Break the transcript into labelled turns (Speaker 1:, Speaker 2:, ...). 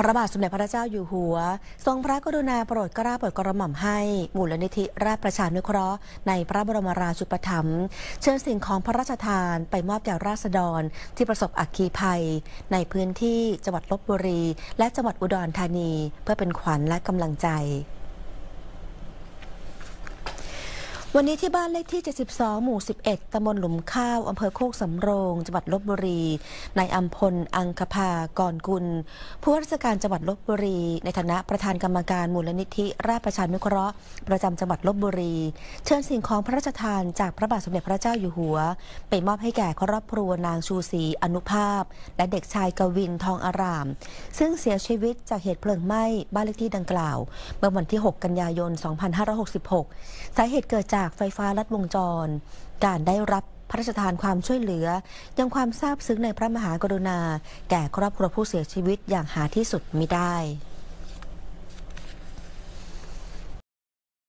Speaker 1: พระบาทสมเด็จพระเจ้าอยู่หัว ทรงพระกรุณาโปรดกลาโปรดกระหม่อมให้มูลนิธิราชประชานุเคราะห์ ในพระบรมราชูปถัมภ์เชิญสิ่งของพระราชทานไปมอบแก่ราษฎรที่ประสบอักคีภัย ในพื้นที่จังหวัดลบบุรี และจังหวัดอุดรธานีเพื่อเป็นขวัญและกำลังใจวันนี้ที่บ้านเลขที่ 72 หมู่ 11ตำบลหลุมข้าว อำเภอโคกสำโรง จังหวัดลบบุรี นายอัมพลอังคภากรกุลผู้ว่าราชการจังหวัดลบบุรี ในฐานะประธานกรรมการมูลนิธิ ราชประชานุเคราะห์ประจำจังหวัดลบบุรี เชิญสิ่งของพระราชทานจากพระบาทสมเด็จพระเจ้าอยู่หัว ไปมอบให้แก่ครอบครัวนางชูศรีอนุภาพ และเด็กชายกวินทองอาราม ซึ่งเสียชีวิตจากเหตุเพลิงไหม้บ้านเลขที่ดังกล่าว เมื่อวันที่ 6 กันยายน 2566 สาเหตุเกิดจากจากไฟฟ้าลัดวงจร การได้รับพระราชทานความช่วยเหลือ ยังความซาบซึ้งในพระมหากรุณา แก่ครอบครัวผู้เสียชีวิตอย่างหาที่สุดมิได้